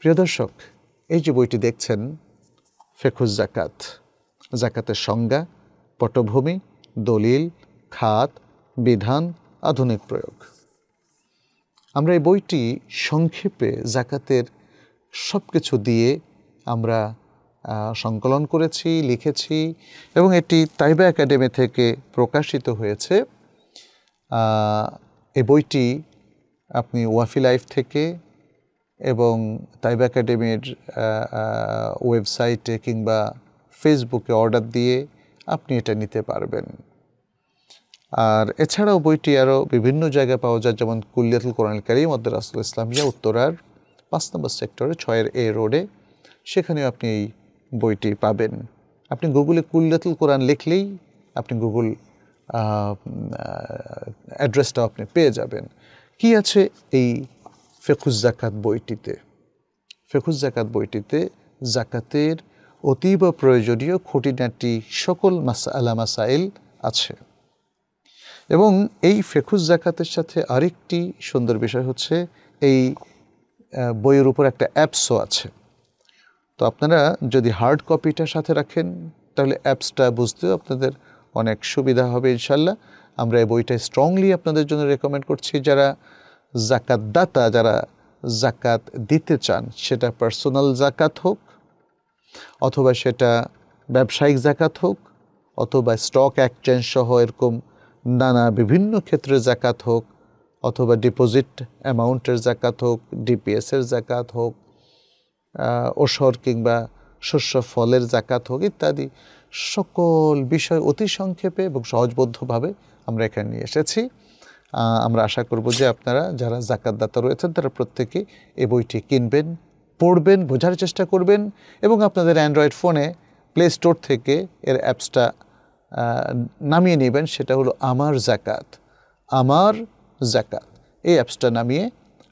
প্রিয় দর্শক এই যে বইটি দেখছেন ফেকুজ জাকাত জাকাতের সংজ্ঞা পটভূমি দলিল খাত বিধান আধুনিক প্রয়োগ আমরা এই বইটি সংক্ষেপে জাকাতের সব কিছু দিয়ে আমরা সংকলন করেছি লিখেছি এবং এটি তাইবা একাডেমি থেকে প্রকাশিত হয়েছে এই বইটি আপনি ওয়াফি লাইফ থেকে এবং টাইব একাডেমির ওয়েবসাইটে কিংবা ফেসবুকে অর্ডার দিয়ে আপনি এটা নিতে পারবেন আর এছাড়াও বইটি আরও বিভিন্ন জায়গায় পাওয়া যায় যেমন কুল্লিয়াতুল কোরআন কারিম মদ্দারাসুল ইসলামিয়া উত্তরার পাঁচ নম্বর সেক্টরে ছয়ের এ রোডে সেখানেও আপনি এই বইটি পাবেন আপনি গুগলে কুল্লিয়াতুল কোরআন লিখলেই আপনি গুগল অ্যাড্রেসটাও আপনি পেয়ে যাবেন কি আছে এই জাকাত বইটিতে জাকাত বইটিতে জাকাতের অতীব প্রয়োজনীয় খুঁটিনাটি সকল আলা মাসাইল আছে এবং এই ফেকুজ জাকাতের সাথে আরেকটি সুন্দর বিষয় হচ্ছে এই বইয়ের উপর একটা অ্যাপসও আছে তো আপনারা যদি হার্ড কপিটা সাথে রাখেন তাহলে অ্যাপসটা বুঝতেও আপনাদের অনেক সুবিধা হবে ইনশাল্লাহ আমরা এই বইটা স্ট্রংলি আপনাদের জন্য রেকমেন্ড করছি যারা জাকাতদাতা যারা জাকাত দিতে চান সেটা পার্সোনাল জাকাত হোক অথবা সেটা ব্যবসায়িক জাকাত হোক অথবা স্টক এক্সচেঞ্জ সহ এরকম নানা বিভিন্ন ক্ষেত্রে জাকাত হোক অথবা ডিপোজিট অ্যামাউন্টের জাকাত হোক ডিপিএসের জাকাত হোক ওষর কিংবা শস্য ফলের জাকাত হোক ইত্যাদি সকল বিষয় অতি সংক্ষেপে এবং সহজবদ্ধভাবে আমরা এখানে নিয়ে এসেছি আমরা আশা করব যে আপনারা যারা জাকাতদাতা রয়েছেন তারা প্রত্যেকে এই বইটি কিনবেন পড়বেন বোঝার চেষ্টা করবেন এবং আপনাদের অ্যান্ড্রয়েড ফোনে প্লে স্টোর থেকে এর অ্যাপসটা নামিয়ে নেবেন সেটা হলো আমার জাকাত আমার জাকাত এই অ্যাপসটা নামিয়ে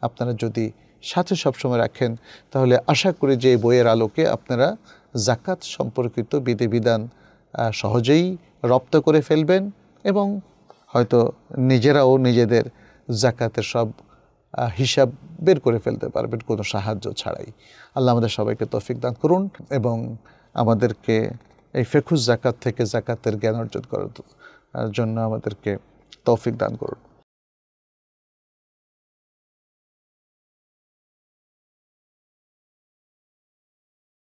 আপনারা যদি সাথে সবসময় রাখেন তাহলে আশা করি যে এই বইয়ের আলোকে আপনারা জাকাত সম্পর্কিত বিধিবিধান সহজেই রপ্ত করে ফেলবেন এবং হয়তো নিজেরাও নিজেদের জাকাতের সব হিসাব বের করে ফেলতে পারবেন কোনো সাহায্য ছাড়াই আল্লাহ আমাদের সবাইকে তৌফিক দান করুন এবং আমাদেরকে এই ফেকুস জাকাত থেকে জাকাতের জ্ঞান অর্জন করার জন্য আমাদেরকে তৌফিক দান করুন